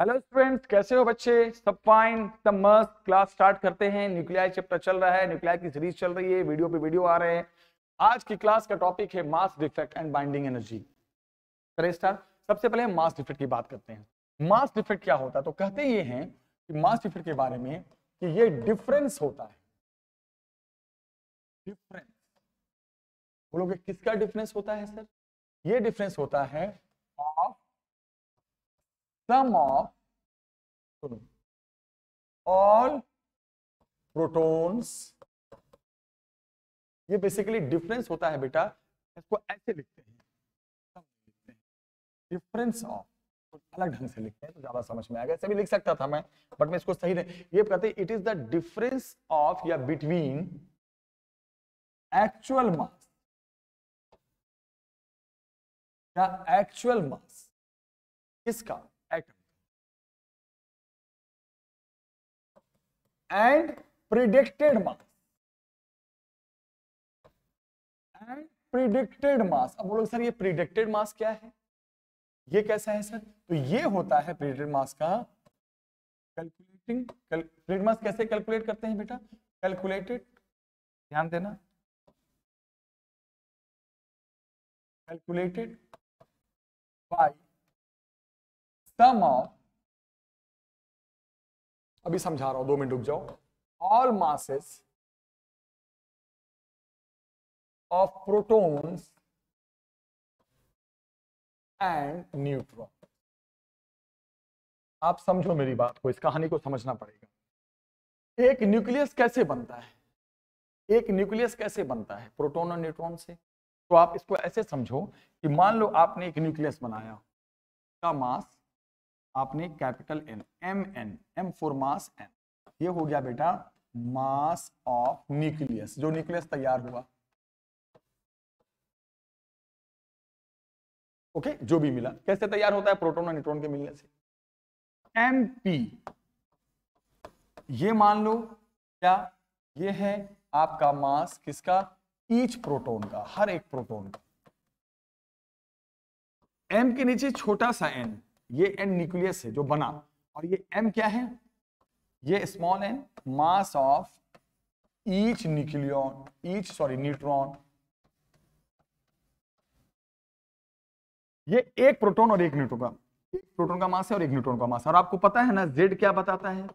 Hello students कैसे हो बच्चे सब फाइन सब मस्त क्लास स्टार्ट करते हैं न्यूक्लियाई चैप्टर चल रहा है न्यूक्लियाई की सीरीज चल रही है वीडियो पे वीडियो आ रहे हैं आज की क्लास का टॉपिक है mass defect and binding energy करें स्टार्ट सबसे पहले हम मास डिफेक्ट की बात करते हैं मास डिफेक्ट क्या होता है तो कहते ये हैं कि मास डिफेक्ट के बारे में कि ये डिफरेंस होता है डिफरेंस बोलोगे किसका डिफरेंस होता है सर ये डिफरेंस होता है ऑफ सम ऑफ सुनो ऑल प्रोटॉन्स ये बेसिकली डिफरेंस होता है बेटा इसको ऐसे लिखते हैं डिफरेंस ऑफ तो अलग ढंग से लिखते हैं तो ज्यादा समझ में आ गया भी लिख सकता था मैं बट मैं इसको सही नहीं ये कहते it is the difference of या बिटवीन एक्चुअल मास या एक्चुअल मास किसका and predicted mass and predicted mass अब बोलोगे सर ये प्रिडिक्टेड मास क्या है ये कैसा है सर तो ये होता है प्रिडिक्टेड मास का कैलकुलेटिंग प्रिडिक्टेड मास कैसे कैलकुलेट करते हैं बेटा कैलकुलेटेड ध्यान देना कैलकुलेटेड बाय सम ऑफ अभी समझा रहा हूं दो मिनट रुक जाओ all masses of protons and neutron आप समझो मेरी बात को इस कहानी को समझना पड़ेगा एक न्यूक्लियस कैसे बनता है एक न्यूक्लियस कैसे बनता है प्रोटॉन और न्यूट्रॉन से तो आप इसको ऐसे समझो कि मान लो आपने एक न्यूक्लियस बनाया का मास आपने capital N M N M for mass N ये हो गया बेटा मास ऑफ न्यूक्लियस जो न्यूक्लियस तैयार हुआ ओके okay, जो भी मिला कैसे तैयार होता है प्रोटोन और न्यूट्रॉन के मिलने से एम पी ये मान लो क्या ये है आपका मास किसका ईच प्रोटोन का हर एक प्रोटोन का एम के नीचे छोटा सा एन ये एन न्यूक्लियस है जो बना और ये एम क्या है ये small N mass of each nucleon each sorry neutron ये एक प्रोटॉन और एक न्यूट्रॉन का एक प्रोटॉन का मास है और एक न्यूट्रॉन का मास है और आपको पता है ना जेड क्या बताता है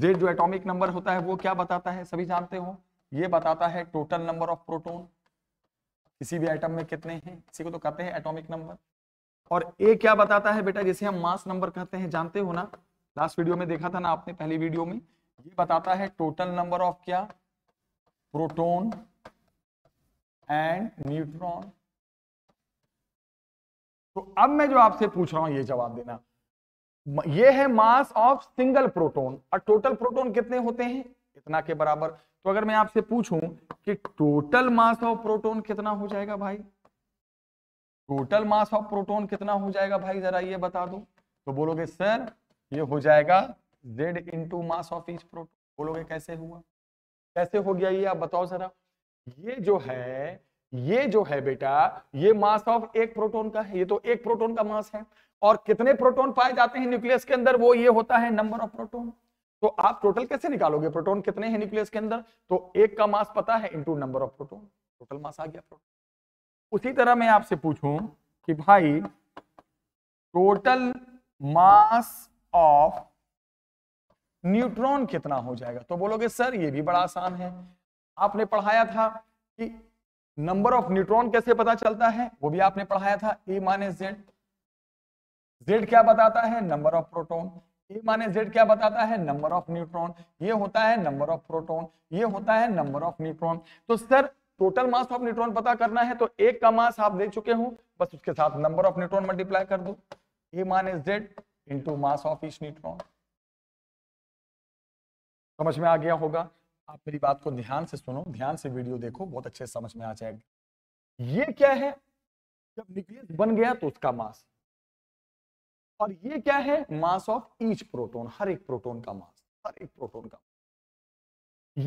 जेड जो एटॉमिक नंबर होता है वो क्या बताता है सभी जानते हो ये बताता है टोटल नंबर ऑफ प्रोटॉन किसी भी आइटम में कितने हैं इसी को तो कहते हैं एटॉमिक नंबर और ए क्या बताता है बेटा जिसे हम मास नंबर कहते हैं जानते हो ना लास्ट वीडियो में देखा था ना आपने पहली वीडियो में ये बताता है टोटल नंबर ऑफ क्या प्रोटोन एंड न्यूट्रॉन तो अब मैं जो आपसे पूछ रहा हूं ये जवाब देना ये है मास ऑफ सिंगल प्रोटोन और टोटल प्रोटोन कितने होते हैं इतना के बराबर तो अगर मैं आपसे पूछूं कि टोटल मास ऑफ प्रोटोन कितना हो जाएगा भाई टोटल मास ऑफ प्रोटोन कितना हो जाएगा भाई जरा ये बता दो तो बोलोगे सर ये हो जाएगा z into mass of each proton बोलोगे कैसे हुआ कैसे हो गया ये आप बताओ जरा ये जो है ये जो है बेटा ये मास ऑफ एक प्रोटोन का है ये तो एक प्रोटोन का मास है और कितने प्रोटोन पाए जाते हैं न्यूक्लियस के अंदर वो ये होता है नंबर ऑफ प्रोटोन तो आप टोटल कैसे निकालोगे प्रोटोन कितने हैं न्यूक्लियस के अंदर तो एक का मास पता है into number of proton total mass आ गया प्रोटोन उसी तरह मैं आपसे पूछूं कि भाई टोटल मास ऑफ न्यूट्रॉन कितना हो जाएगा तो बोलोगे सर ये भी बड़ा आसान है आपने पढ़ाया था कि नंबर ऑफ न्यूट्रॉन कैसे पता चलता है वो भी आपने पढ़ाया था ए माने जेड जेड क्या बताता है नंबर ऑफ प्रोटॉन ए माने जेड क्या बताता है नंबर ऑफ न्यूट्रॉन ये होता है नंबर ऑफ प्रोटॉन ये होता है नंबर ऑफ न्यूट्रॉन तो sir total mass of neutron पता करना है तो एक का मास आप दे चुके हो बस उसके साथ नंबर ऑफ न्यूट्रॉन मल्टीप्लाई कर दो ए मान is Z into mass of each neutron समझ में आ गया होगा आप मेरी बात को ध्यान से सुनो ध्यान से वीडियो देखो बहुत अच्छे से समझ में आ जाएगा ये क्या है जब न्यूक्लियस बन गया तो उसका मास और ये क्या है मास ऑफ ईच प्रोटोन हर एक प्रोटोन का मास हर एक प्रोटोन का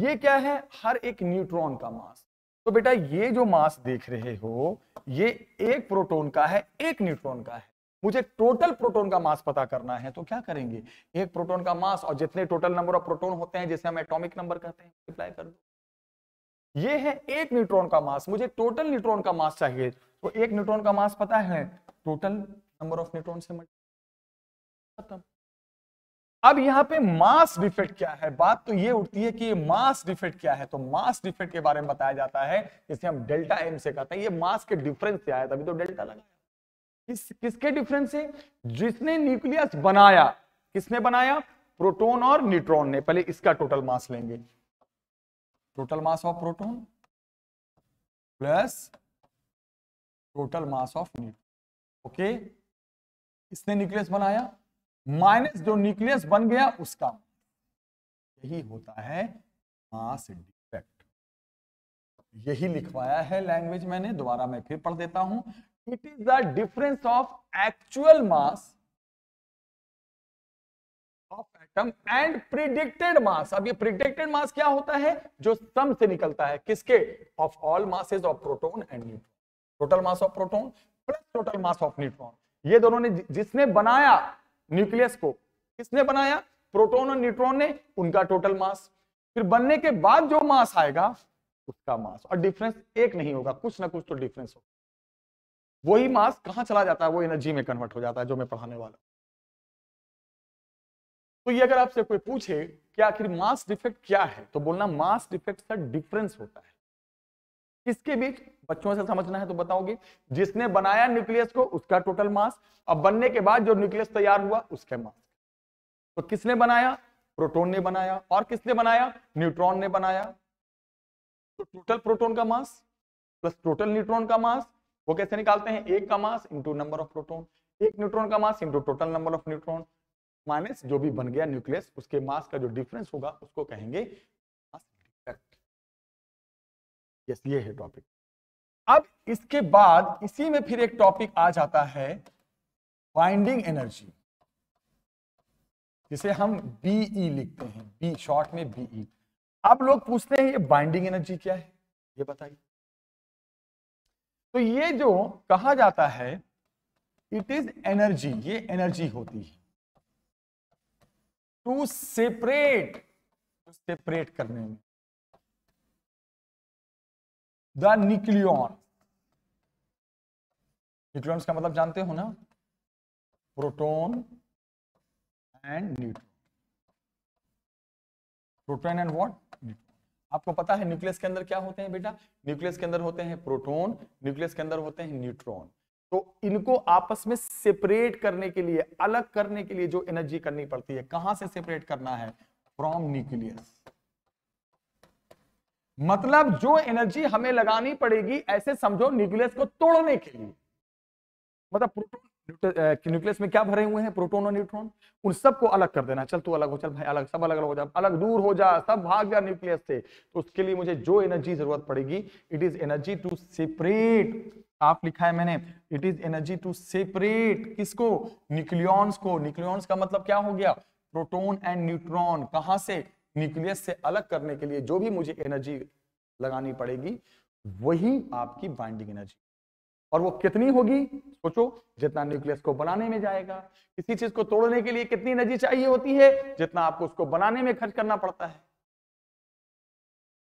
ये क्या है हर एक न्यूट्रॉन का मास तो बेटा ये जो मास देख रहे हो ये एक प्रोटोन का है एक न्यूट्रॉन का है मुझे टोटल प्रोटोन का मास पता करना है तो क्या करेंगे एक प्रोटोन का मास और जितने टोटल नंबर ऑफ प्रोटोन होते हैं जिसे हम एटॉमिक नंबर कहते हैं मल्टीप्लाई कर दो ये है एक न्यूट्रॉन का मास मुझे टोटल न्यूट्रॉन का मास चाहिए तो एक न्यूट्रॉन का मास पता है टोटल नंबर ऑफ न्यूट्रॉन से खत्म अब यहाँ पे मास डिफेक्ट क्या है बात तो ये उठती है कि ये मास डिफेक्ट क्या है तो मास डिफेक्ट के बारे में बताया जाता है जिसे हम डेल्टा एम से कहते हैं ये मास के डिफरेंस से आया तभी तो डेल्टा लगा किस किसके डिफरेंस से जिसने न्यूक्लियस बनाया किसने बनाया प्रोटोन और न्यूट्रॉन ने पहले इसका टोटल मास लेंगे total mass of proton plus total mass of neutron okay किसने न्यूक्लियस बनाया माइनस जो न्यूक्लियस बन गया उसका यही होता है मास डिफेक्ट यही लिखवाया है लैंग्वेज मैंने दोबारा मैं फिर पढ़ देता हूं it is the difference of actual mass of atom and predicted mass अब ये प्रिडिक्टेड मास क्या होता है जो सम से निकलता है किसके of all masses of proton and neutron total mass of proton plus total mass of neutron ये दोनों ने जिसने बनाया न्यूक्लियस को किसने बनाया प्रोटोन और न्यूट्रॉन ने उनका टोटल मास फिर बनने के बाद जो मास आएगा उसका मास और डिफरेंस एक नहीं होगा कुछ ना कुछ तो डिफरेंस होगा वही मास कहां चला जाता है वो एनर्जी में कन्वर्ट हो जाता है जो मैं पढ़ाने वाला तो ये अगर आपसे कोई पूछे कि आखिर मास डिफेक्ट क्या है तो बोलना मास डिफेक्ट का डिफरेंस होता है किसके बीच बच्चों से समझना है तो बताओगे जिसने बनाया न्यूक्लियस को उसका टोटल मास अब बनने के बाद जो न्यूक्लियस तैयार हुआ उसके मास तो किसने बनाया प्रोटोन ने बनाया और किसने बनाया न्यूट्रॉन ने बनाया तो टोटल प्रोटोन का मास प्लस टोटल न्यूट्रॉन का मास वो कैसे निकालते हैं एक का mass into number of proton एक न्यूट्रॉन का mass into total number of neutron minus जो भी बन गया न्यूक्लियस उसके मास का जो डिफरेंस होगा उसको कहेंगे यस ये है टॉपिक अब इसके बाद इसी में फिर एक टॉपिक आ जाता है बाइंडिंग एनर्जी जिसे हम बीई e लिखते हैं बी शॉर्ट में बीई e. अब लोग पूछते हैं ये बाइंडिंग एनर्जी क्या है ये बताइए तो ये जो कहा जाता है इट इज एनर्जी ये एनर्जी होती है टू सेपरेट टू सेपरेट करने में द न्यूक्लियॉन न्यूक्लियॉन्स का मतलब जानते हो ना proton and neutron proton and what neutron आपको पता है न्यूक्लियस के अंदर क्या होते हैं बेटा न्यूक्लियस के अंदर होते हैं प्रोटॉन न्यूक्लियस के अंदर होते हैं न्यूट्रॉन तो इनको आपस में सेपरेट करने के लिए अलग करने के लिए जो एनर्जी करनी पड़ती है कहां से सेपरेट करना है फ्रॉम न्यूक्लियस मतलब जो एनर्जी हमें लगानी पड़ेगी ऐसे समझो न्यूक्लियस को तोड़ने के लिए मतलब प्रोटोन न्यूक्लियस में क्या भरे हुए हैं प्रोटोन और न्यूट्रॉन उन सबको अलग कर देना चल तू अलग हो चल भाई अलग सब अलग अलग हो जा अलग दूर हो जा सब भाग जा न्यूक्लियस से तो उसके लिए मुझे जो एनर्जी जरूरत पड़ेगी it is energy to separate आप लिखा है मैंने it is energy to separate किसको न्यूक्लियॉन्स को न्यूक्लियॉन्स का मतलब क्या हो गया प्रोटोन एंड न्यूट्रॉन कहां से न्यूक्लियस से अलग करने के लिए जो भी मुझे एनर्जी लगानी पड़ेगी वही आपकी बाइंडिंग एनर्जी और वो कितनी होगी सोचो जितना न्यूक्लियस को बनाने में जाएगा किसी चीज को तोड़ने के लिए कितनी एनर्जी चाहिए होती है जितना आपको उसको बनाने में खर्च करना पड़ता है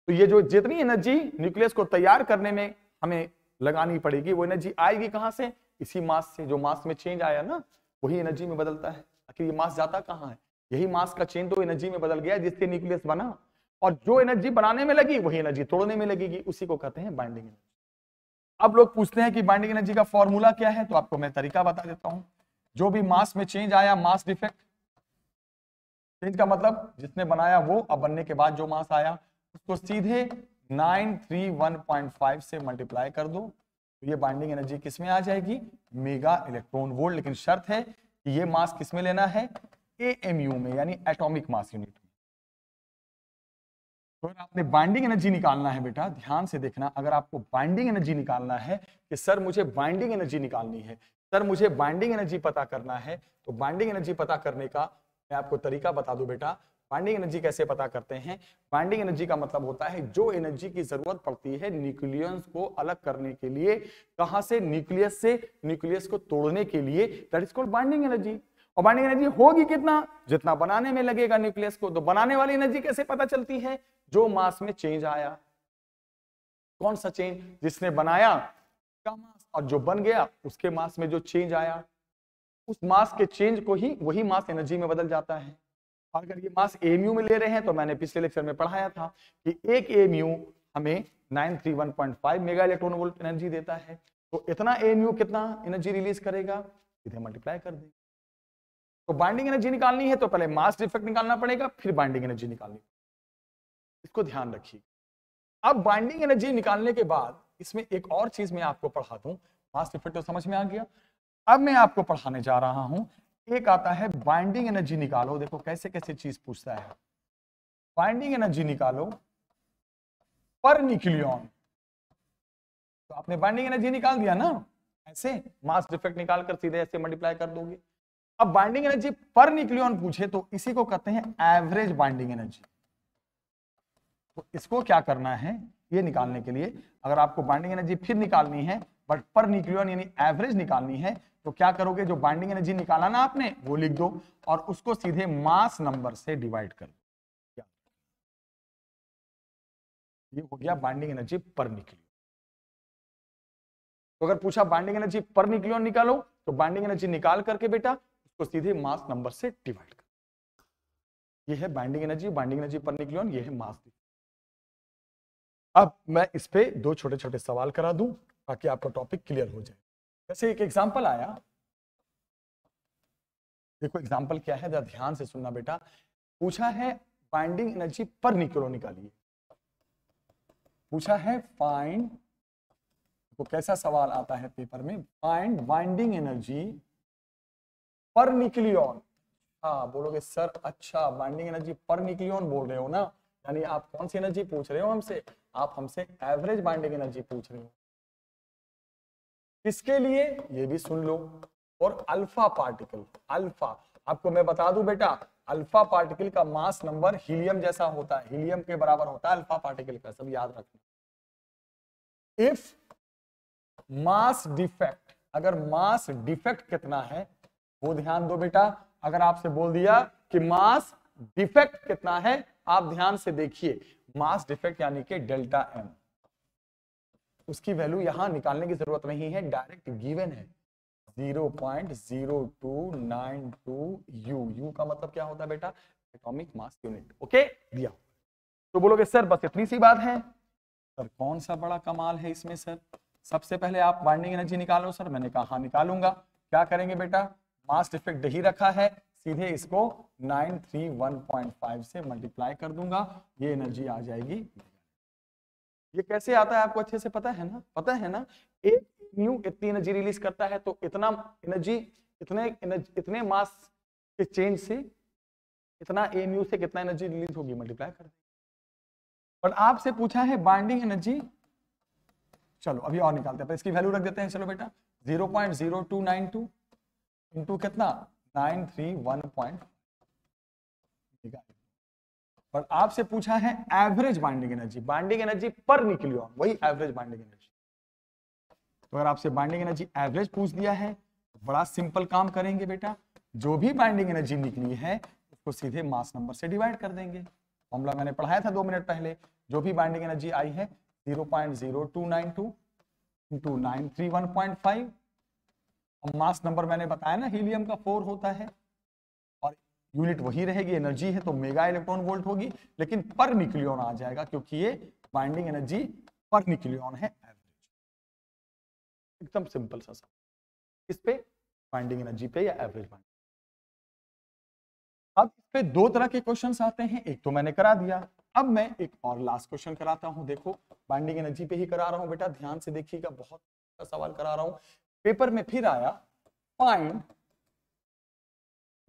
तो ये जो जितनी एनर्जी न्यूक्लियस को तैयार करने में हमें लगानी पड़ेगी वो एनर्जी आएगी कहां से इसी मास से जो मास में चेंज आया ना वही एनर्जी में बदलता है आखिर ये मास जाता कहाँ है यही मास का चेन तो एनर्जी में बदल गया जिससे न्यूक्लियस बना और जो एनर्जी बनाने में लगी वही एनर्जी तोड़ने में लगेगी उसी को कहते हैं बाइंडिंग एनर्जी अब लोग पूछते हैं कि बाइंडिंग एनर्जी का फॉर्मूला क्या है तो आपको मैं तरीका बता देता हूं जो भी मास में चेंज आया मास डिफेक्ट चेंज का मतलब जिसने बनाया वो अब बनने के बाद जो मास आया उसको सीधे 931.5 से मल्टीप्लाई कर दो तो ये बाइंडिंग एनर्जी किसमें आ जाएगी मेगा इलेक्ट्रॉन वोल्ट लेकिन शर्त है कि ये मास किसमें लेना है ए में यानी एटॉमिक मास यूनिट में तो आपने बाइंडिंग एनर्जी निकालना है बेटा ध्यान से देखना अगर आपको बाइंडिंग एनर्जी निकालना है कि सर मुझे बाइंडिंग एनर्जी निकालनी है सर मुझे बाइंडिंग एनर्जी पता करना है तो बाइंडिंग एनर्जी पता करने का मैं आपको तरीका बता दूं बेटा बाइंडिंग एनर्जी कैसे पता करते हैं बाइंडिंग एनर्जी का मतलब होता है जो एनर्जी की जरूरत पड़ती है न्यूक्लियस को अलग करने के लिए कहां से न्यूक्लियस से न्यूक्लियस को तोड़ने के लिए that is called binding energy और बाइंडिंग एनर्जी होगी कितना जितना बनाने में लगेगा न्यूक्लियस को तो बनाने वाली एनर्जी कैसे पता चलती है जो मास में चेंज आया कौन सा चेंज जिसने बनाया का मास और जो बन गया उसके मास में जो चेंज आया उस मास के चेंज को ही वही मास एनर्जी में बदल जाता है अगर ये मास एमयू में ले रहे हैं तो मैंने पिछले लेक्चर में पढ़ाया था कि एक एमयू हमें 931.5 मेगा इलेक्ट्रॉन वोल्ट एनर्जी देता है तो इतना एमयू कितना एनर्जी रिलीज करेगा सीधे मल्टीप्लाई कर देंगे तो बाइंडिंग एनर्जी निकालनी है तो पहले मास डिफेक्ट निकालना पड़ेगा फिर बाइंडिंग एनर्जी निकालनी इसको ध्यान रखिए अब बाइंडिंग एनर्जी निकालने के बाद इसमें एक और चीज मैं आपको पढ़ा दू मास डिफेक्ट तो समझ में आ गया अब मैं आपको पढ़ाने जा रहा हूं एक आता है बाइंडिंग एनर्जी निकालो देखो कैसे कैसे चीज पूछता है बाइंडिंग एनर्जी निकालो पर न्यूक्लियॉन तो आपने बाइंडिंग एनर्जी निकाल दिया ना ऐसे मास डिफेक्ट निकाल कर सीधे ऐसे मल्टीप्लाई कर दोगे अब बाइंडिंग एनर्जी पर न्यूक्लियन पूछे तो इसी को कहते हैं एवरेज बाइंडिंग एनर्जी तो इसको क्या करना है ये निकालने के लिए अगर आपको बाइंडिंग एनर्जी फिर निकालनी है बट पर न्यूक्लियन यानी एवरेज निकालनी है तो क्या करोगे जो बाइंडिंग एनर्जी निकाला ना आपने वो लिख दो और उसको सीधे मास नंबर से डिवाइड कर दो ये हो गया बाइंडिंग एनर्जी पर न्यूक्लियन तो अगर पूछा बाइंडिंग एनर्जी पर न्यूक्लियन निकालो तो बाइंडिंग एनर्जी निकाल करके बेटा इसको तो सीधे मास नंबर से डिवाइड कर ये है बाइंडिंग एनर्जी बाइंडिंग एनर्जी पर निक्लियन ये है मास अब मैं इस पर दो छोटे छोटे सवाल करा दूं ताकि आपका टॉपिक क्लियर हो जाए जैसे एक एग्जाम्पल आया देखो एग्जाम्पल क्या है ध्यान से सुनना बेटा पूछा है बाइंडिंग एनर्जी पर निक्लो निकालिए पूछा है फाइंड तो कैसा सवाल आता है पेपर में फाइंड बाइंडिंग एनर्जी पर निकलियन हाँ बोलोगे सर अच्छा बाइंडिंग एनर्जी पर निकलियन बोल रहे हो ना यानी आप कौन सी एनर्जी पूछ रहे हो हमसे आप हमसे एवरेज बाइंडिंग एनर्जी पूछ रहे हो किसके लिए ये भी सुन लो और अल्फा पार्टिकल अल्फा आपको मैं बता दूं बेटा अल्फा पार्टिकल का मास नंबर हीलियम जैसा होता है हीलियम के बराबर होता है अल्फा पार्टिकल का सब याद रखना इफ मास डिफेक्ट अगर मास डिफेक्ट कितना है वो ध्यान दो बेटा अगर आपसे बोल दिया कि मास डिफेक्ट कितना है आप ध्यान से देखिए मास डिफेक्ट यानी कि डेल्टा एम उसकी वैल्यू यहां निकालने की जरूरत नहीं है डायरेक्ट गिवन है 0.0292 यू यू का मतलब क्या होता है बेटा एटॉमिक मास यूनिट ओके दिया तो बोलोगे सर बस इतनी सी बात है सर कौन सा बड़ा कमाल है इसमें सर सबसे पहले आप बाइंडिंग एनर्जी निकालो सर मैंने कहा हाँ, निकालूंगा क्या करेंगे बेटा मास डिफेक्ट ही रखा है सीधे इसको 931.5 से मल्टीप्लाई कर दूंगा ये एनर्जी आ जाएगी ये कैसे आता है आपको अच्छे से पता है ना पता है ना एक न्यू इतनी एनर्जी रिलीज करता है तो इतना एनर्जी इतने एनर्जी इतने मास के चेंज से इतना ए न्यू से कितना एनर्जी रिलीज होगी मल्टीप्लाई कर देंगे बट आपसे पूछा है बाइंडिंग एनर्जी चलो अभी और निकालते हैं पर तो इसकी वैल्यू रख देते हैं चलो बेटा 0.0292 इंटू कितना नाइन थ्री वन पॉइंट और आपसे पूछा है average binding energy binding energy पर निकलियो वही एवरेज बाइंडिंग एनर्जी तो अगर आपसे बाइंडिंग एनर्जी एवरेज पूछ दिया है तो बड़ा सिंपल काम करेंगे बेटा जो भी बाइंडिंग एनर्जी निकली है उसको सीधे मास नंबर से डिवाइड कर देंगे फॉर्मूला मैंने पढ़ाया था दो मिनट पहले जो भी बाइंडिंग एनर्जी आई है zero point zero two nine two into nine three one point five और मास नंबर मैंने बताया ना हीलियम का फोर होता है और यूनिट वही रहेगी एनर्जी है तो मेगा इलेक्ट्रॉन वोल्ट होगी लेकिन पर निक्लियन आ जाएगा क्योंकि ये बाइंडिंग एनर्जी पर निक्लियन है एवरेज एकदम सिंपल सा सब इस पे बाइंडिंग एनर्जी पे या एवरेज अब इस पे दो तरह के क्वेश्चन आते हैं एक तो मैंने करा दिया अब मैं एक और लास्ट क्वेश्चन कराता हूं देखो बाइंडिंग एनर्जी पे ही करा रहा हूं बेटा ध्यान से देखिएगा बहुत अच्छा सवाल करा रहा हूं पेपर में फिर आया फाइंड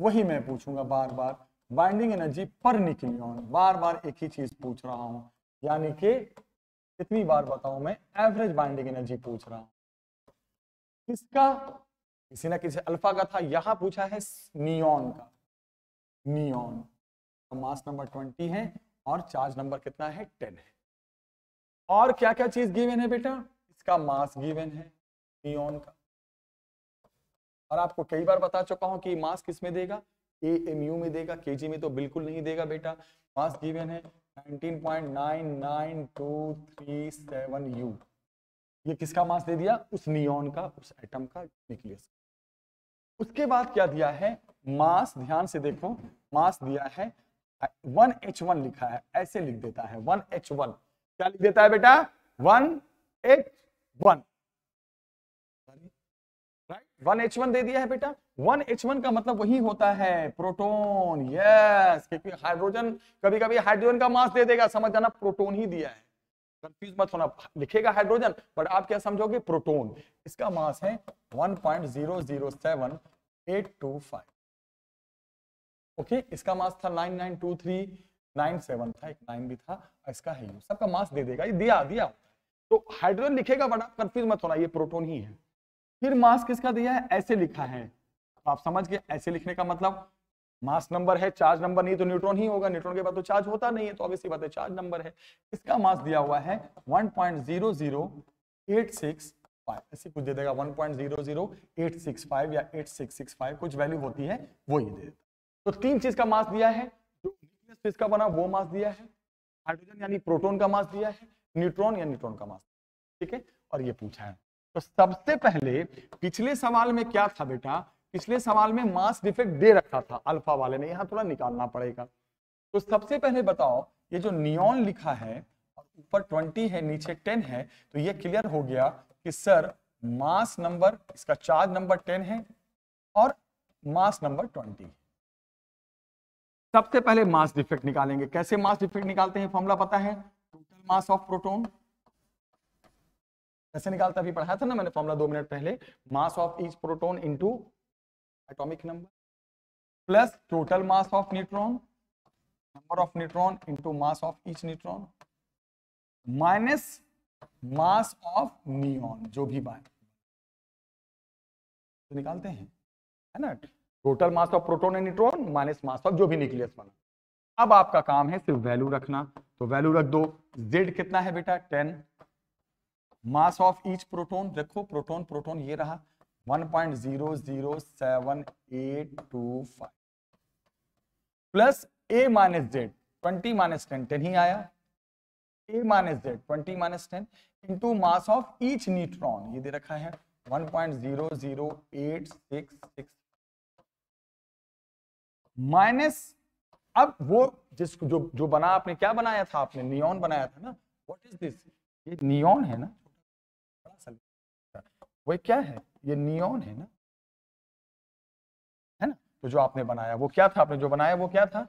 वही मैं पूछूंगा बार बार बाइंडिंग एनर्जी पर निकलियॉन बार बार एक ही चीज पूछ रहा हूं यानी कि कितनी बार बताऊं मैं एवरेज बाइंडिंग एनर्जी पूछ रहा हूं किसका किसी ना किसी अल्फा का था यहां पूछा है नियॉन का नियॉन तो मास नंबर ट्वेंटी है और चार्ज नंबर कितना है टेन है और क्या क्या चीज गिवेन है बेटा इसका मास गिवेन है नियॉन का और आपको कई बार बता चुका हूं कि मास किस में देगा ए एम यू में देगा के जी में तो बिल्कुल नहीं देगा बेटा मास गिवन है 19.99237 यू ये किसका मास दे दिया उस नियॉन का उस एटम का न्यूक्लियस उसके बाद क्या दिया है मास ध्यान से देखो मास दिया है वन एच वन लिखा है ऐसे लिख देता है 1H1 क्या लिख देता है बेटा one H one one H one दे दिया है बेटा वन एच वन का मतलब वही होता है प्रोटोन यस क्योंकि हाइड्रोजन कभी कभी हाइड्रोजन का मास दे देगा समझ जाना प्रोटोन ही दिया है कंफ्यूज मत होना लिखेगा हाइड्रोजन बट आप क्या समझोगे प्रोटोन इसका मास है फाइव ओके इसका मास था nine nine two three nine seven था एक नाइन भी था इसका है सबका मास दे देगा ये दिया दिया तो हाइड्रोजन लिखेगा बट आप कंफ्यूज मत होना ये प्रोटोन ही है फिर मास किसका दिया है ऐसे लिखा है आप समझ गए ऐसे लिखने का मतलब मास नंबर है चार्ज नंबर नहीं तो न्यूट्रॉन ही होगा न्यूट्रॉन के बाद तो चार्ज होता नहीं है तो ऑब्वियसली बात है चार्ज नंबर है इसका मास दिया हुआ है 1.00865 ऐसे कुछ दे देगा 1.00865 या 8665 कुछ वैल्यू होती है वो ही दे देता तो तीन चीज का मास दिया है जो न्यूक्लियस का बना वो मास दिया है हाइड्रोजन यानी प्रोटोन का मास दिया है न्यूट्रॉन या न्यूट्रॉन का मास ठीक है और ये पूछा है तो सबसे पहले पिछले सवाल में क्या था बेटा पिछले सवाल में मास डिफेक्ट दे रखा था अल्फा वाले ने यहां थोड़ा निकालना पड़ेगा तो सबसे पहले बताओ ये जो नियॉन लिखा है ऊपर ट्वेंटी है नीचे टेन है तो ये क्लियर हो गया कि सर मास नंबर इसका चार्ज नंबर टेन है और मास नंबर ट्वेंटी सबसे पहले मास डिफेक्ट निकालेंगे कैसे मास डिफेक्ट निकालते हैं फॉर्मुला पता है टोटल मास ऑफ प्रोटोन कैसे निकालता अभी पढ़ाया था ना मैंने फॉर्मुला दो मिनट पहले mass of each proton into atomic number plus total mass of neutron number of neutron into mass of each neutron minus mass of neon जो भी बाय तो निकालते हैं है ना total mass of proton and neutron minus mass of जो भी न्यूक्लियस बना अब आपका काम है सिर्फ वैल्यू रखना तो वैल्यू रख दो जेड कितना है बेटा ten mass of each proton देखो प्रोटोन प्रोटोन ये रहा 1.007825 plus A minus Z twenty minus ten ten ही आया A minus Z twenty minus ten into mass of each neutron ये दे रखा है 1.008666 माइनस अब वो जिसको जो जो बना आपने क्या बनाया था आपने नियॉन बनाया था ना व्हाट इज दिस ये नियॉन है ना वो क्या है ये नियॉन है ना है ना तो जो आपने बनाया वो क्या था आपने जो बनाया वो क्या था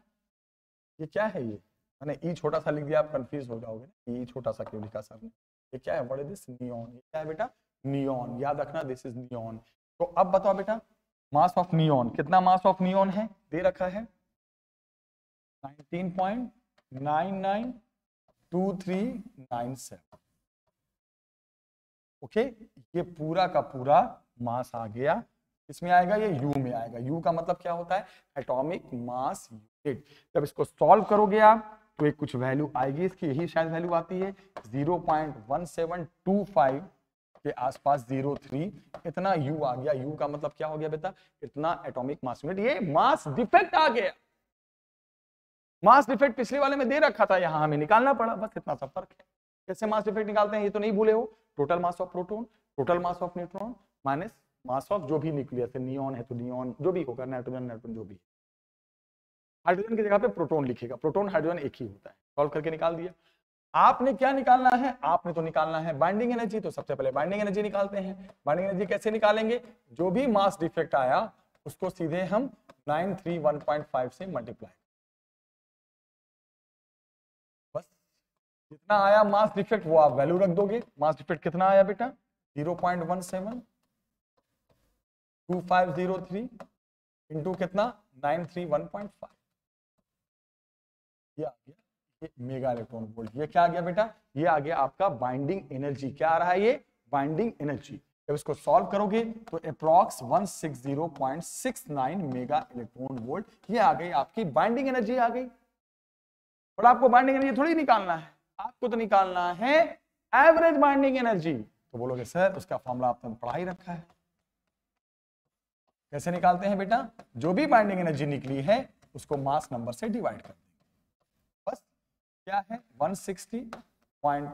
ये क्या है ये मैंने ई छोटा सा लिख दिया आप कंफ्यूज हो जाओगे ई छोटा सा क्यों लिखा सर ने ये क्या है वर्ड दिस नियॉन ये क्या है बेटा नियॉन याद रखना दिस इज नियॉन तो अब बताओ बेटा मास ऑफ नियॉन कितना मास ऑफ नियॉन है दे रखा है 19.992397 ओके ये पूरा का पूरा मास आ गया इसमें आएगा ये यू में आएगा यू का मतलब क्या होता है एटॉमिक मास यूनिट जब इसको सॉल्व करोगे आप तो एक कुछ वैल्यू आएगी इसकी यही शायद वैल्यू आती है 0.1725 के आसपास 03 इतना यू आ गया यू का मतलब क्या हो गया बेटा इतना एटॉमिक मास यूनिट ये मास डिफेक्ट आ गया मास डिफेक्ट पिछले वाले में दे रखा था यहां हमें निकालना पड़ा बस इतना सा फर्क है कैसे मास डिफेक्ट निकालते हैं ये तो नहीं भूले हो total mass of proton total mass of neutron minus mass of जो भी न्यूक्लियस है नियॉन है तो नियॉन जो भी होगा नाइट्रोजन नाइट्रोजन जो भी हाइड्रोजन की जगह पे प्रोटोन लिखेगा प्रोटोन हाइड्रोजन एक ही होता है सॉल्व करके निकाल दिया आपने क्या निकालना है आपने तो निकालना है बाइंडिंग एनर्जी तो सबसे पहले बाइंडिंग एनर्जी निकालते हैं बाइंडिंग एनर्जी कैसे निकालेंगे जो भी मास डिफेक्ट आया उसको सीधे हम 931.5 से मल्टीप्लाई कितना आया मास डिफेक्ट वो आप वैल्यू रख दोगे मास डिफेक्ट कितना आया बेटा zero point one seven two five zero three into कितना nine three one point five ये आ गया ये मेगा इलेक्ट्रॉन वोल्ट ये क्या आ गया बेटा ये आ गया आपका बाइंडिंग एनर्जी क्या आ रहा है ये बाइंडिंग एनर्जी जब इसको सॉल्व करोगे तो अप्रॉक्स 160.69 मेगा इलेक्ट्रॉन वोल्ट ये आ गई आपकी बाइंडिंग एनर्जी आ गई और आपको बाइंडिंग एनर्जी थोड़ी निकालना है आपको तो निकालना है एवरेज बाइंडिंग एनर्जी तो बोलोगे सर उसका फॉर्मूला आपने तो पढ़ा ही रखा है कैसे निकालते हैं बेटा जो भी बाइंडिंग एनर्जी निकली है उसको मास नंबर से डिवाइड कर बस क्या है 160 पॉइंट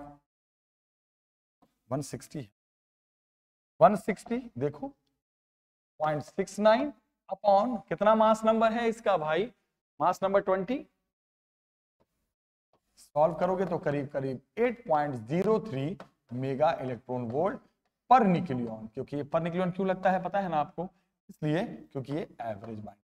160 देखो 0.69 अपॉन कितना मास नंबर है इसका भाई मास नंबर सॉल्व करोगे तो करीब करीब 8.03 मेगा इलेक्ट्रॉन वोल्ट पर निक्लियन क्योंकि ये पर निक्लियन क्यों लगता है पता है ना आपको इसलिए क्योंकि ये एवरेज बाइंड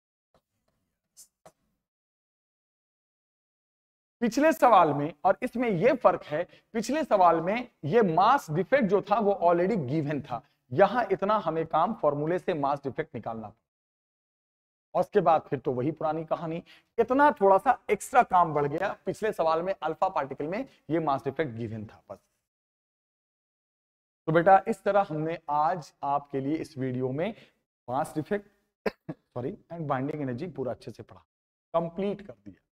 पिछले सवाल में और इसमें ये फर्क है पिछले सवाल में ये मास डिफेक्ट जो था वो ऑलरेडी गिवन था यहां इतना हमें काम फॉर्मूले से मास डिफेक्ट निकालना था और उसके बाद फिर तो वही पुरानी कहानी इतना थोड़ा सा एक्स्ट्रा काम बढ़ गया पिछले सवाल में अल्फा पार्टिकल में ये मास इफेक्ट गिवन था बस तो बेटा इस तरह हमने आज आपके लिए इस वीडियो में mass effect sorry and binding energy पूरा अच्छे से पढ़ा कंप्लीट कर दिया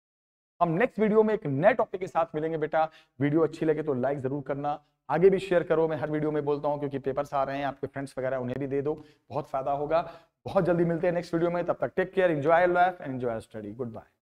हम नेक्स्ट वीडियो में एक नए टॉपिक के साथ मिलेंगे बेटा वीडियो अच्छी लगे तो लाइक जरूर करना आगे भी शेयर करो मैं हर वीडियो में बोलता हूँ क्योंकि पेपर्स आ रहे हैं आपके फ्रेंड्स वगैरह उन्हें भी दे दो बहुत फायदा होगा बहुत जल्दी मिलते हैं नेक्स्ट वीडियो में तब तक take care enjoy life enjoy study good bye